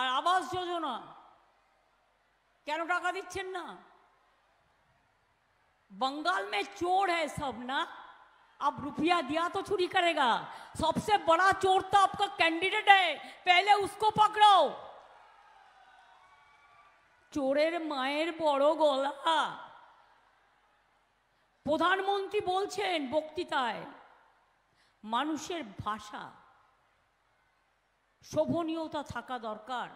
আর আবাস যোজনা কেন টাকা দিচ্ছেন না বঙ্গাল মে চোর হ্যাঁ সব না আপ রুপিয়া দিয়া তো চুরি করেগা সবসে বড় চোর তো আপনার ক্যান্ডিডেট হ্যাঁ পেলে উসকো পকড়াও চোরের মায়ের বড় গলা প্রধানমন্ত্রী বলছেন বক্তৃতায় মানুষের ভাষা শোভনীয়তা थका दरकार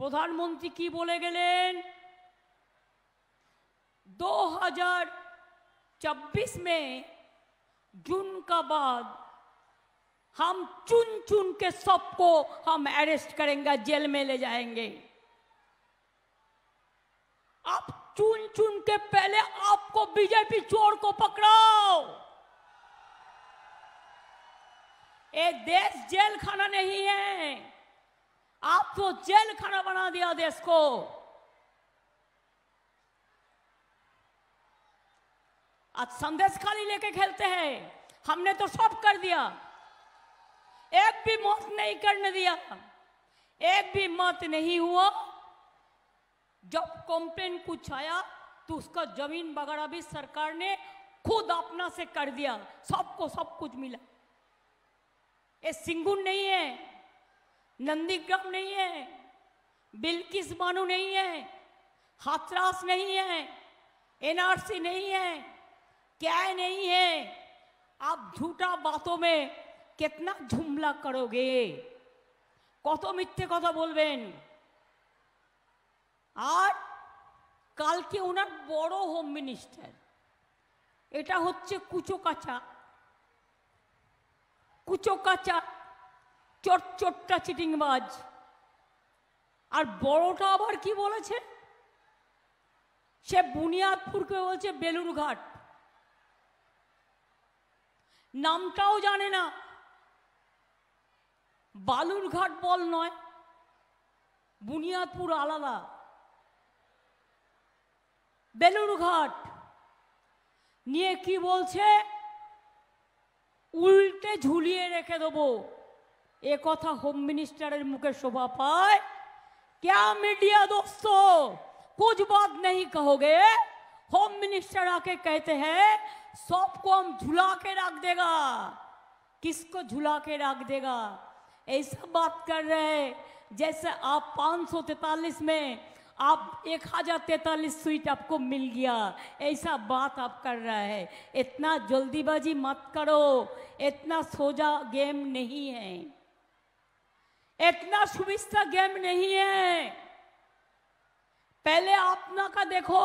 प्रधानमंत्री की बोले গেলেন दो हजार चौबीस में जून का बाद हम चुन चुन के सबको हम अरेस्ट करेंगे जेल में ले जाएंगे आप चुन चुन के पहले आपको बीजेपी चोर को पकड़ा ये देश जेल खाना नहीं है आप तो जेल खाना बना दिया देश को आज संदेश खाली लेके खेलते हैं हमने तो सब कर दिया एक भी मौत नहीं करने दिया एक भी मौत नहीं हुआ जब कंप्लेन कुछ आया तो उसका जमीन वगैरह भी सरकार ने खुद अपना से कर दिया सबको सब कुछ मिला ये सिंगुन नहीं है नंदीग्राम नहीं है बिल्किस मानू नहीं है हाथरास नहीं है एनआरसी नहीं है क्या नहीं है आप झूठा बातों में कितना झुमला करोगे কত मिथ्ये कथा बोलें আর কালকে ওনার বড় হোম মিনিস্টার এটা হচ্ছে কুচো কাঁচা কুচোকাচা চটচটটা চিটিংবাজ আর বড়টা আবার কি বলেছে সে বুনিয়াদপুরকে বলছে বেলুরঘাট নামটাও জানে না বালুরঘাট বল নয় বুনিয়াদপুর আলাদা বেলুরঘাট নিয়ে কি বলছে उल्टे झुलिए रेखे देव एक কথা হোম মিনিস্টারের মুখে শোভা क्या मीडिया दोस्तों कुछ बात नहीं कहोगे होम मिनिस्टर आके कहते हैं सबको हम झुला के रख देगा किसको झुला के रख देगा ऐसा बात कर रहे जैसे आप पाँच में आप एक हज़ार तैतालीस सीट आपको मिल गया ऐसा बात आप कर रहा है इतना जल्दीबाजी मत करो इतना सोजा गेम नहीं है इतना सुविस्ता गेम नहीं है पहले अपना का देखो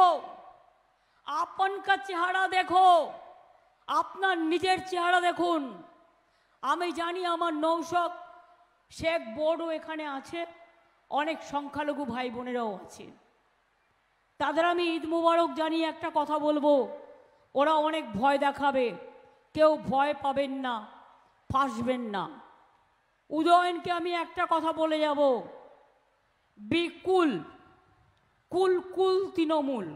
आपन का चेहरा देखो अपना নিজের চেহারা দেখুন আমি জানি আমার নৌশক শেখ বোর্ডও এখানে আছে অনেক সংখ্যালঘু ভাই বোনেরাও আছে তাদের আমি ঈদ মুবারক জানিয়ে একটা কথা বলবো ওরা অনেক ভয় দেখাবে কেউ ভয় পাবেন না ফাঁসবেন না উদয়নকে আমি একটা কথা বলে যাব বিকুল কুল কুল কুল তৃণমূল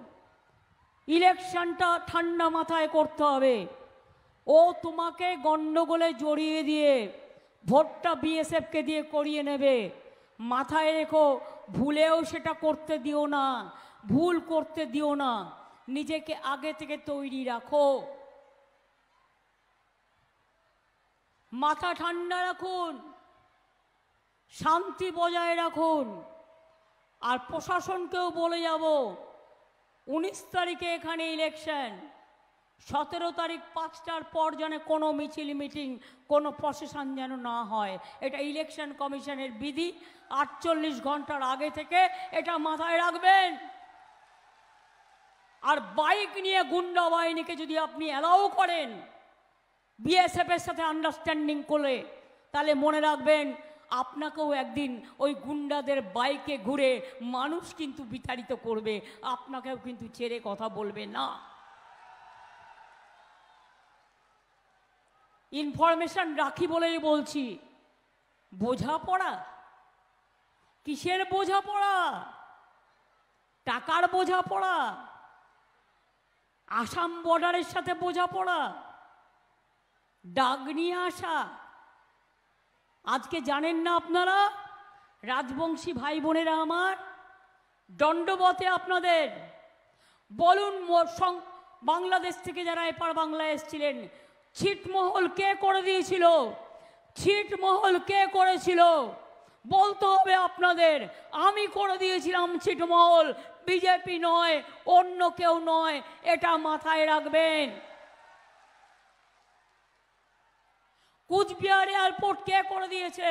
ইলেকশনটা ঠান্ডা মাথায় করতে হবে ও তোমাকে গণ্ডগোলে জড়িয়ে দিয়ে ভোটটা বিএসএফকে দিয়ে করিয়ে নেবে মাথায় রেখো ভুলেও সেটা করতে দিও না ভুল করতে দিও না নিজেকে আগে থেকে তৈরি রাখো মাথা ঠান্ডা রাখুন শান্তি বজায় রাখুন আর প্রশাসনকেও বলে যাব উনিশ তারিখে এখানে ইলেকশন সতেরো তারিখ পাঁচটার পর যেন কোনো মিছিল মিটিং কোনো প্রসেশন যেন না হয় এটা ইলেকশন কমিশনের বিধি আটচল্লিশ ঘন্টার আগে থেকে এটা মাথায় রাখবেন আর বাইক নিয়ে গুন্ডা বাহিনীকে যদি আপনি অ্যালাউ করেন বিএসএফের সাথে আন্ডারস্ট্যান্ডিং করে তাহলে মনে রাখবেন আপনাকেও একদিন ওই গুন্ডাদের বাইকে ঘুরে মানুষ কিন্তু বিতাড়িত করবে আপনাকেও কিন্তু ছেড়ে কথা বলবে না ইনফরমেশান রাখি বলেই বলছি বোঝাপড়া কিসের বোঝাপড়া টাকার বোঝাপড়া আসাম বর্ডারের সাথে বোঝাপড়া ডাক নিয়ে আসা আজকে জানেন না আপনারা রাজবংশী ভাই বোনেরা আমার দণ্ডবতে আপনাদের বলুন বাংলাদেশ থেকে যারা এপার বাংলায় এসেছিলেন ছিটমহল কে করে দিয়েছিল ছিটমহল কে করেছিল বলতে হবে আপনাদের আমি করে দিয়েছিলাম ছিটমহল বিজেপি নয় অন্য কেউ নয় এটা মাথায় রাখবেন কুচবিহার এয়ারপোর্ট কে করে দিয়েছে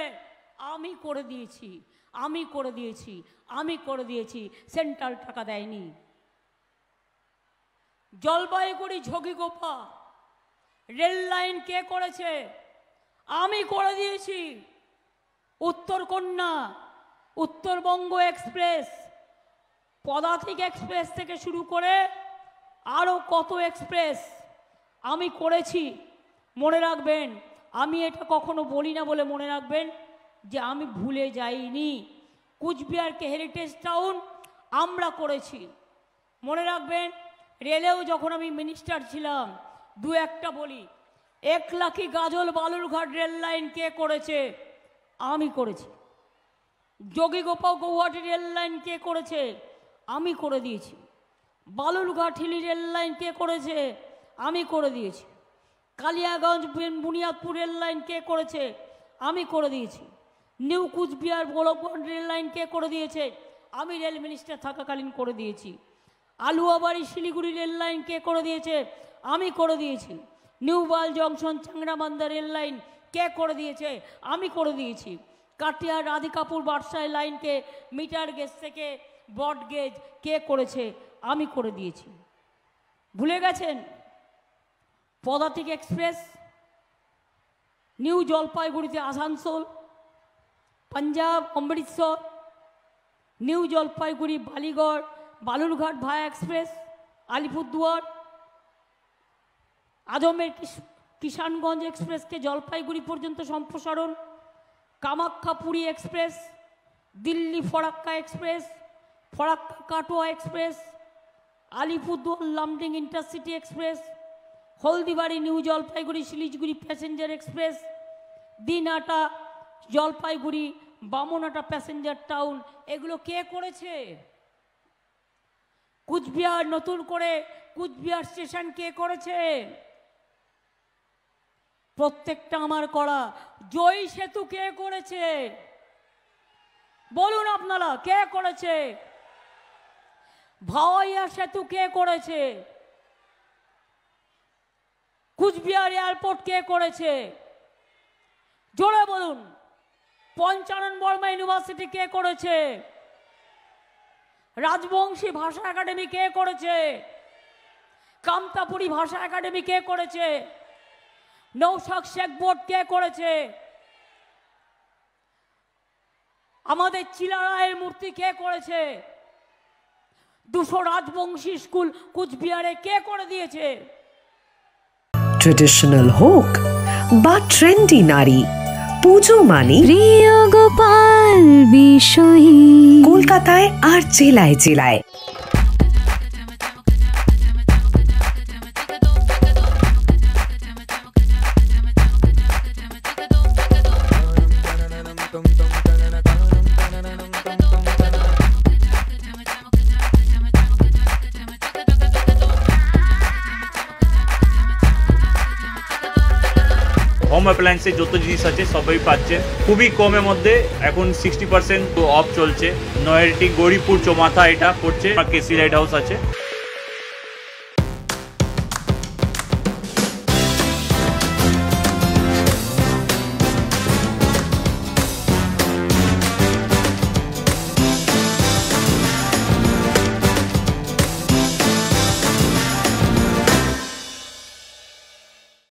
আমি করে দিয়েছি আমি করে দিয়েছি আমি করে দিয়েছি সেন্ট্রাল টাকা দেয়নি জলপাইগুড়ি ঝগিগোপা রেল লাইন কে করেছে আমি করে দিয়েছি উত্তরকন্যা উত্তরবঙ্গ এক্সপ্রেস পদাতিক এক্সপ্রেস থেকে শুরু করে আরও কত এক্সপ্রেস আমি করেছি মনে রাখবেন আমি এটা কখনো বলি না বলে মনে রাখবেন যে আমি ভুলে যাইনি কুচবিহারকে হেরিটেজ টাউন আমরা করেছি মনে রাখবেন রেলেও যখন আমি মিনিস্টার ছিলাম দু একটা বলি এক লাখি গাজল বালুরঘাট রেল লাইন কে করেছে আমি করেছি গোপাল গৌহাটি রেল লাইন কে করেছে আমি করে দিয়েছি বালুরঘাট হিলি রেল লাইন কে করেছে আমি করে দিয়েছি কালিয়াগঞ্জ বুনিয়াদপুর রেল লাইন কে করেছে আমি করে দিয়েছি new Coochbehar Golakganj rail line কে করে দিয়েছে আমি রেল মিনিস্টার থাকাকালীন করে দিয়েছি আলুয়াবাড়ি শিলিগুড়ি রেল লাইন কে করে দিয়েছে আমি করে দিয়েছি নিউবাল জংশন চাংরাবান্ধা রেল লাইন কে করে দিয়েছে আমি করে দিয়েছি কাটিয়ার রাধিকাপুর বাদশাহ লাইনকে মিটার গেজ থেকে বট গেজ কে করেছে আমি করে দিয়েছি ভুলে গেছেন পদাতিক এক্সপ্রেস নিউ জলপাইগুড়িতে Asansol Punjab Amritsar new Jalpaiguri Ballygunge Balurghat via express Alipurduar Ajmer Kishanganj এক্সপ্রেসকে জলপাইগুড়ি পর্যন্ত সম্প্রসারণ Kamakhyapuri express Delhi Farakka express Farakka Katwa express Alipurduar Lumding intercity express Haldibari new Jalpaiguri Siliguri passenger express Dinhata Jalpaiguri Bamanhat passenger town এগুলো কে করেছে কুচবিহার নতুন করে কুচবিহার স্টেশন কে করেছে প্রত্যেকটা আমার করা জয়ী সেতু কে করেছে বলুন আপনারা কে করেছে ভাওয়াইয়া সেতু কে করেছে কুচবিহার এয়ারপোর্ট কে করেছে জোরে বলুন পঞ্চানন বর্মা ইউনিভার্সিটি কে করেছে রাজবংশী ভাষা একাডেমি কে করেছে কামতাপুরি ভাষা একাডেমি কে করেছে নৌশাক শেখ বোর্ড কে করেছে আমাদের চিলারায়ের মূর্তি কে করেছে দুশো রাজবংশী স্কুল কুচবিহারে কে করে দিয়েছে ট্রেডিশনাল হোক বা ট্রেন্ডি নারী পুজো মানে প্রিয় গোপাল বিষয় কলকাতায় আর জেলায় জেলায় হোম অ্যাপ্লায়েন্সের যত জিনিস আছে সবই পাচ্ছে খুবই কমের মধ্যে এখন সিক্সটি পার্সেন্ট অফ চলছে নয়ারটি গৌরীপুর চমাথা এটা পড়ছে কেসি লাইট হাউস আছে